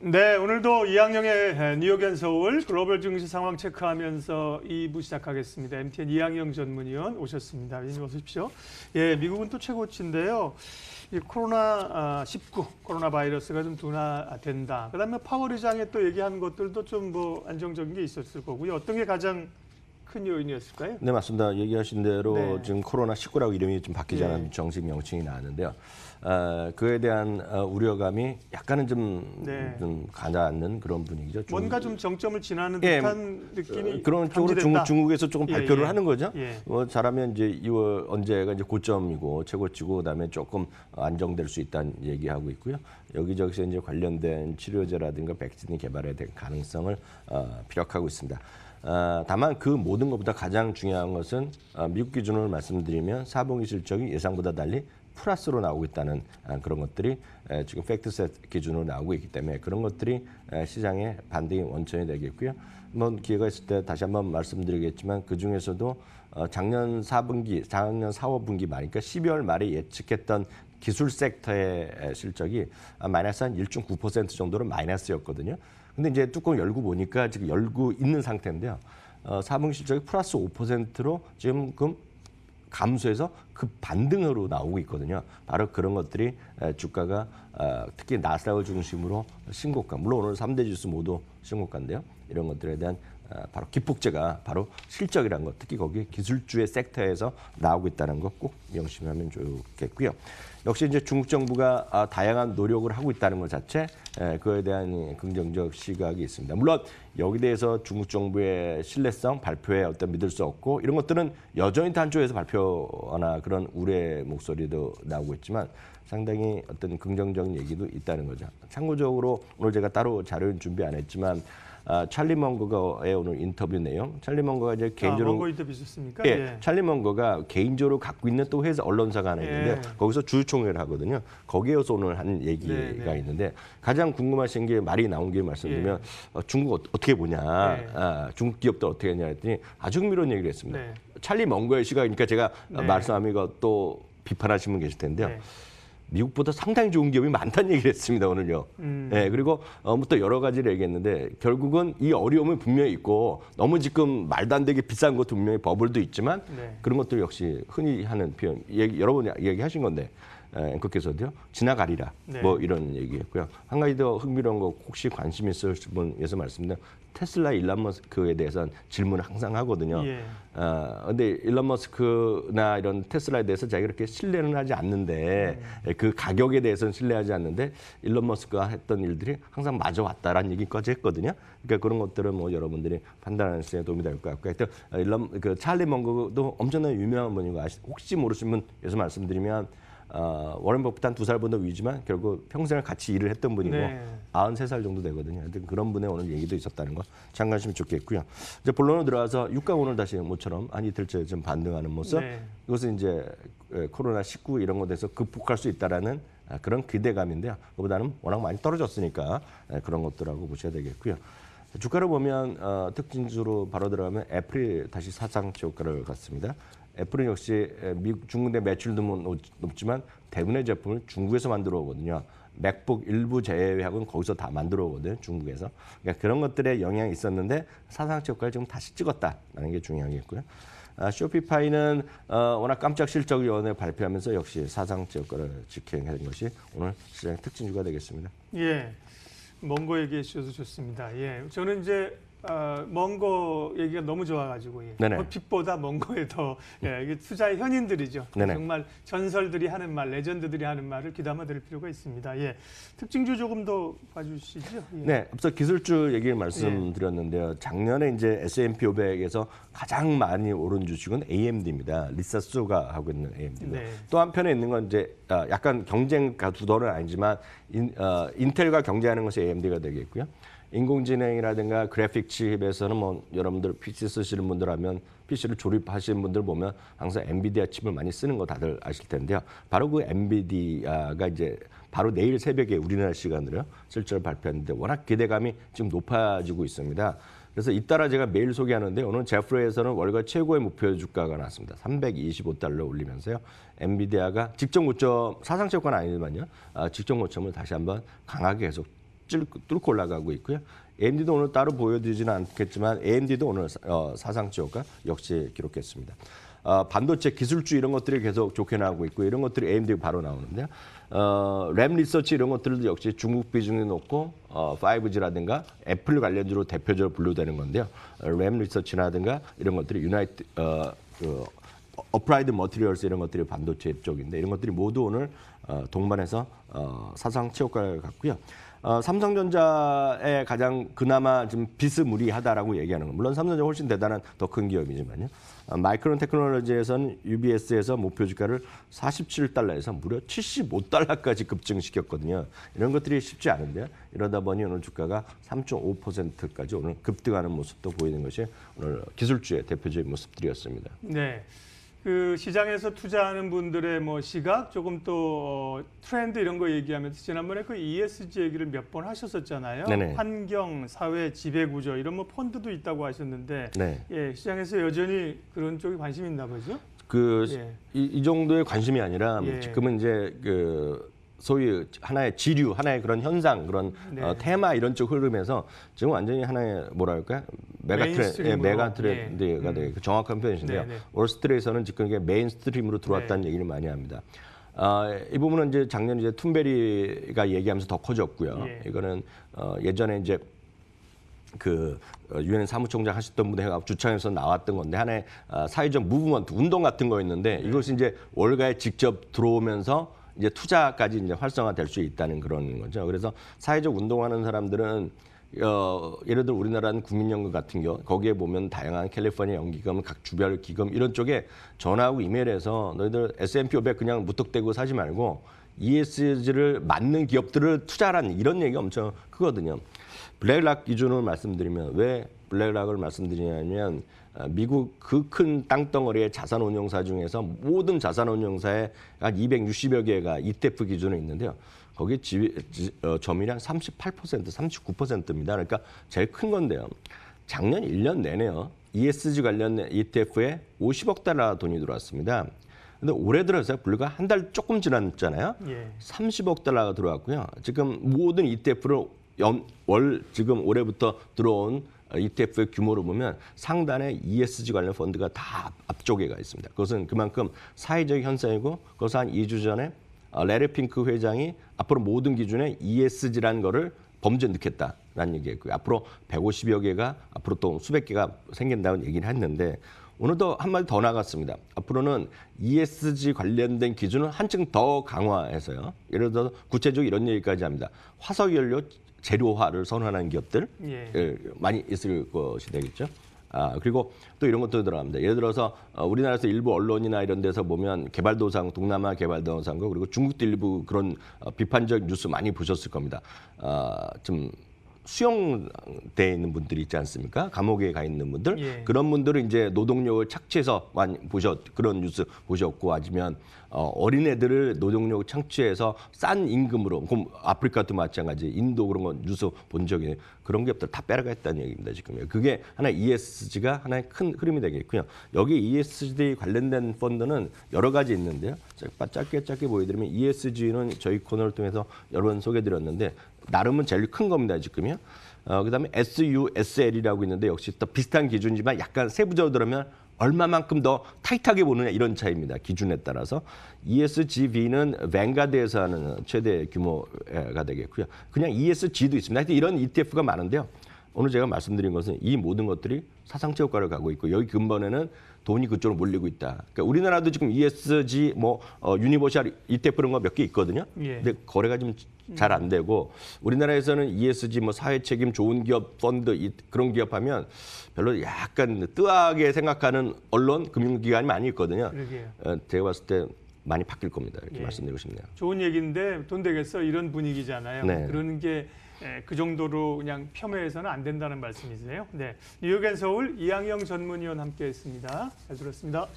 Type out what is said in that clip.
네, 오늘도 이항영의 뉴욕연 서울 글로벌 증시 상황 체크하면서 2부 시작하겠습니다. MTN 이항영 전문위원 오셨습니다. 인님 어서 오십시오. 예, 미국은 또 최고치인데요. 이 코로나 19 아, 코로나 바이러스가 좀 둔화된다. 그다음에 파월 의장의 또 얘기한 것들도 좀 뭐 안정적인 게 있었을 거고요. 어떤 게 가장 큰 요인이었을까요? 네, 맞습니다. 얘기하신 대로 네. 지금 코로나 19라고 이름이 좀 바뀌지 않은 네. 정식 명칭이 나왔는데요. 어, 그에 대한 어, 우려감이 약간은 좀, 네. 좀 가라앉는 그런 분위기죠. 중... 뭔가 좀 정점을 지나는 예, 듯한 뭐, 어, 느낌이 어, 그런 쪽으로 중, 중국에서 조금 예, 발표를 예, 예. 하는 거죠. 예. 뭐 잘하면 이제 2월 언제가 이제 고점이고 최고치고 그다음에 조금 안정될 수 있다는 얘기하고 있고요. 여기저기서 이제 관련된 치료제라든가 백신이 개발에 대한 가능성을 어, 피력하고 있습니다. 아, 다만 그 모든 것보다 가장 중요한 것은 아, 미국 기준으로 말씀드리면 사분기 실적이 예상보다 달리 플러스로 나오고 있다는 어, 그런 것들이 지금 팩트셋 기준으로 나오고 있기 때문에 그런 것들이 시장의 반등의 원천이 되겠고요. 한번 기회가 있을 때 다시 한번 말씀드리겠지만 그 중에서도 작년 4분기, 작년 4, 5분기 말이니까 12월 말에 예측했던 기술 섹터의 실적이 아, 마이너스 한1.9% 정도로 마이너스였거든요. 근데 이제 뚜껑 열고 보니까 지금 열고 있는 상태인데요. 어, 사분기실적이 플러스 5%로 지금 금 감소해서 급 반등으로 나오고 있거든요. 바로 그런 것들이 주가가 어, 특히 나스닥을 중심으로 신고가 물론 오늘 3대 지수 모두 신고가인데요. 이런 것들에 대한 어, 바로 기폭제가 바로 실적이라는 것 특히 거기 기술주의 섹터에서 나오고 있다는 것 꼭 명심하면 좋겠고요. 역시 이제 중국 정부가 아, 다양한 노력을 하고 있다는 것 자체 예, 그에 대한 긍정적 시각이 있습니다. 물론 여기 대해서 중국 정부의 신뢰성 발표에 어떤 믿을 수 없고 이런 것들은 여전히 단조에서 발표하나 그런 우려 의 목소리도 나오고 있지만 상당히 어떤 긍정적인 얘기도 있다는 거죠. 참고적으로 오늘 제가 따로 자료는 준비 안 했지만 아, 찰리 멍거가의 오늘 인터뷰 내용. 찰리 멍거가 이제 아, 개인적으로 아, 멍거 인터뷰 있었습니까? 예, 예. 찰리 멍거가 개인적으로 갖고 있는 또 회사 언론사가 하나 있는데 예. 거기서 주주총회를 하거든요. 거기에서 오늘 한 얘기가 네, 네, 있는데 가장 궁금하신 게 말이 나온 게 말씀드리면 예. 어, 중국 어, 떻게 보냐, 예. 아, 중국 기업들 어떻게 하냐 했더니 아주 흥미로운 얘기를 했습니다. 네. 찰리 멍거의 시각이니까 제가 네. 말씀하면 이거또 비판하시는 분 계실 텐데요. 미국보다 상당히 좋은 기업이 많다는 얘기를 했습니다 오늘요. 음. 예, 그리고 어부터 뭐 여러 가지를 얘기했는데 결국은 이 어려움은 분명히 있고 너무 지금 말도 안 되게 비싼 것도 분명히 버블도 있지만 네. 그런 것들 역시 흔히 하는 표현 얘기, 여러분 얘기하신 건데 예, 앵커께서도요 지나가리라 네. 뭐 이런 얘기했고요한 가지 더 흥미로운 거 혹시 관심 있으신 분에서 말씀드리면 테슬라 일론 머스크에 대해서는 질문을 항상 하거든요 예. 어, 근데 일론 머스크나 이런 테슬라에 대해서 자기가 그렇게 신뢰는 하지 않는데 음. 그 가격에 대해서는 신뢰하지 않는데 일론 머스크가 했던 일들이 항상 맞아왔다라는 얘기까지 했거든요 그러니까 그런 것들은 뭐 여러분들이 판단하는 데 도움이 될 것 같고 하여튼 어, 일론 그 찰리 멍거도 엄청난 유명한 분이고 혹시 모르시면 여기서 말씀드리면 어, 워렌 버핏 한두 살보다 위지만 결국 평생을 같이 일을 했던 분이고 네. 93살 정도 되거든요. 하여튼 그런 분의 오늘 얘기도 있었다는 거 참고하시면 좋겠고요. 이제 본론으로 들어와서 유가 오늘 다시 모처럼 한 이틀째 좀 반등하는 모습. 네. 이것은 이제 코로나 19 이런 것에 대해서 극복할 수 있다라는 아, 그런 기대감인데요. 그보다는 워낙 많이 떨어졌으니까 그런 것들하고 보셔야 되겠고요. 주가를 보면 어, 특징주로 바로 들어가면 애플이 다시 사상 최고가를 갔습니다. 애플은 역시 미국 중국내 매출도 뭐 높지만 대부분의 제품을 중국에서 만들어 오거든요. 맥북 일부 제외하고는 거기서 다 만들어 오거든 요 중국에서. 그러니까 그런 것들의 영향이 있었는데 사상 최고가를 지금 다시 찍었다라는 게 중요하겠고요. 아, 쇼피파이는 어, 워낙 깜짝 실적을 오늘 발표하면서 역시 사상 최고가를 지켜낸 것이 오늘 시장의 특징주가 되겠습니다. 예, 먼거 얘기해 주셔서 좋습니다. 예, 저는 이제 어, 먼거 얘기가 너무 좋아가지고 예. 버핏보다 먼거에 더 예, 이게 투자의 현인들이죠. 네네. 정말 전설들이 하는 말, 레전드들이 하는 말을 귀담아 들을 필요가 있습니다. 예. 특징주 조금 더 봐주시죠. 예. 네, 앞서 기술주 얘기를 말씀드렸는데요. 예. 작년에 이제 S&P 500에서 가장 많이 오른 주식은 AMD입니다. 리사소가 하고 있는 a m d 네. 또 한편에 있는 건 이제 아, 약간 경쟁 가 두더는 아니지만 인, 어, 인텔과 경쟁하는 것이 AMD가 되겠고요. 인공지능이라든가 그래픽 칩에서는 뭐 여러분들 PC 쓰시는 분들 하면 PC를 조립하시는 분들 보면 항상 엔비디아 칩을 많이 쓰는 거 다들 아실 텐데요. 바로 그 엔비디아가 이제 바로 내일 새벽에 우리나라 시간으로 실제로 발표했는데 워낙 기대감이 지금 높아지고 있습니다. 그래서 잇따라 제가 매일 소개하는데 오늘 제프로에서는 월가 최고의 목표 주가가 나왔습니다. 325달러 올리면서요. 엔비디아가 직전 고점 사상 최고는 아니지만요. 아, 직전 고점을 다시 한번 강하게 계속 뚫고 올라가고 있고요. AMD도 오늘 따로 보여드리지는 않겠지만 AMD도 오늘 어, 사상 최고가 역시 기록했습니다. 어, 반도체 기술주 이런 것들이 계속 좋게 나오고 있고 이런 것들이 a m d 바로 나오는데요. 어, 램 리서치 이런 것들도 역시 중국 비중이 높고 어, 5G라든가 애플 관련주로 대표적으로 분류되는 건데요. 어, 램 리서치라든가 이런 것들이 유나이트 어, 그, 어프라이드 머티리얼스 이런 것들이 반도체 쪽인데 이런 것들이 모두 오늘 어, 동반해서 어, 사상 최고가를 갖고요. 어, 삼성전자에 가장 그나마 좀 비스무리하다라고 얘기하는 건 물론 삼성전자 훨씬 대단한 더 큰 기업이지만요. 어, 마이크론 테크놀로지에서는 UBS에서 목표 주가를 47달러에서 무려 75달러까지 급증시켰거든요. 이런 것들이 쉽지 않은데 요 이러다 보니 오늘 주가가 3.5%까지 오늘 급등하는 모습도 보이는 것이 오늘 기술주의 대표적인 모습들이었습니다. 네. 그 시장에서 투자하는 분들의 뭐 시각 조금 또 어, 트렌드 이런 거 얘기하면서 지난번에 그 ESG 얘기를 몇 번 하셨었잖아요. 네네. 환경, 사회, 지배구조 이런 뭐 펀드도 있다고 하셨는데 네. 예, 시장에서 여전히 그런 쪽에 관심이 있나 보죠. 그이 예. 이 정도의 관심이 아니라 예. 지금은 이제 그 소위 하나의 지류, 하나의 그런 현상, 그런 네. 어, 테마 이런 쪽 흐름에서 지금 완전히 하나의 뭐랄까 메가트렌드, 예, 메가트렌드가 네. 네 음. 정확한 표현이신데요. 네 월스트리트에서는 네. 지금 이게 메인스트림으로 들어왔다는 네. 얘기를 많이 합니다. 아, 이 부분은 이제 작년 이제 툰베리가 얘기하면서 더 커졌고요. 예. 이거는 어, 예전에 이제 그 어, 유엔 사무총장 하셨던 분이 해가 주창에서 나왔던 건데 하나의 아, 사회적 무브먼트 운동 같은 거였는데 네. 이것이 이제 월가에 직접 들어오면서 이제 투자까지 이제 활성화될 수 있다는 그런 거죠. 그래서 사회적 운동하는 사람들은 어, 예를 들어 우리나라는 국민연금 같은 경우 거기에 보면 다양한 캘리포니아 연기금, 각 주별 기금 이런 쪽에 전화하고 이메일해서 너희들 S&P 500 그냥 무턱대고 사지 말고 ESG를 맞는 기업들을 투자하라는 이런 얘기가 엄청 크거든요. 블랙락 기준으로 말씀드리면 왜 블랙락을 말씀드리냐면 어, 미국 그 큰 땅덩어리의 자산운용사 중에서 모든 자산운용사의 한 260여 개가 ETF 기준에 있는데요. 거기 지, 지, 어, 점유율이 한 38%, 39%입니다. 그러니까 제일 큰 건데요. 작년 1년 내내요. ESG 관련 ETF에 50억 달러 돈이 들어왔습니다. 근데 올해 들어서 불과 한 달 조금 지났잖아요. 예. 30억 달러가 들어왔고요. 지금 모든 ETF를 연, 월 지금 올해부터 들어온 ETF의 규모로 보면 상단에 ESG 관련 펀드가 다 앞쪽에 가 있습니다. 그것은 그만큼 사회적 현상이고 그것은 한 2주 전에 어, 레리 핑크 회장이 앞으로 모든 기준에 ESG라는 거를 범죄 넣겠다라는 얘기했고요. 앞으로 150여 개가 앞으로 또 수백 개가 생긴다는 얘기를 했는데 오늘도 한 말 더 나갔습니다. 앞으로는 ESG 관련된 기준을 한층 더 강화해서요. 예를 들어서 구체적으로 이런 얘기까지 합니다. 화석연료 재료화를 선언하는 기업들 예. 예 많이 있을 것이 되겠죠. 아, 그리고 또 이런 것도 들어갑니다. 예를 들어서 어, 우리나라에서 일부 언론이나 이런 데서 보면 개발도상, 동남아 개발도상국 그리고 중국도 일부 그런 어, 비판적 뉴스 많이 보셨을 겁니다. 아, 좀 수용돼 있는 분들이 있지 않습니까? 감옥에 가 있는 분들 예. 그런 분들은 이제 노동력을 착취해서 많이 보셨 그런 뉴스 보셨고 아니면 어, 어린애들을 노동력 착취해서 싼 임금으로 그럼 아프리카도 마찬가지 인도 그런 건 뉴스 본 적이 그런 기업들 다 빼라가했다는 얘기입니다 지금 그게 하나 의 ESG가 하나의 큰 흐름이 되겠고요 여기 ESG 관련된 펀드는 여러 가지 있는데요 짧게 짧게 보여드리면 ESG는 저희 코너를 통해서 여러 번 소개드렸는데 나름은 제일 큰 겁니다 지금요. 어, 그다음에 SUSL이라고 있는데 역시 또 비슷한 기준이지만 약간 세부적으로 들으면 얼마만큼 더 타이트하게 보느냐 이런 차이입니다. 기준에 따라서 ESGV는 뱅가드에서 하는 최대 규모가 되겠고요. 그냥 ESG도 있습니다. 하여튼 이런 ETF가 많은데요. 오늘 제가 말씀드린 것은 이 모든 것들이 사상체 효과를 가고 있고 여기 근본에는 돈이 그쪽으로 몰리고 있다. 그러니까 우리나라도 지금 ESG 뭐 어, 유니버셜 ETF 그런 거몇 개 있거든요. 예. 근데 거래가 좀 잘안 되고 우리나라에서는 ESG 뭐 사회 책임 좋은 기업 펀드 이, 그런 기업 하면 별로 약간 뜨하게 생각하는 언론 금융기관이 많이 있거든요. 그러게요. 어, 제가 봤을 때 많이 바뀔 겁니다. 이렇게 예. 말씀드리고 싶네요. 좋은 얘기인데 돈 되겠어 이런 분위기잖아요. 네. 그런 게 예, 그 정도로 그냥 폄훼해서는 안 된다는 말씀이세요. 네, 뉴욕앤 서울 이양영 전문위원 함께했습니다. 잘 들었습니다.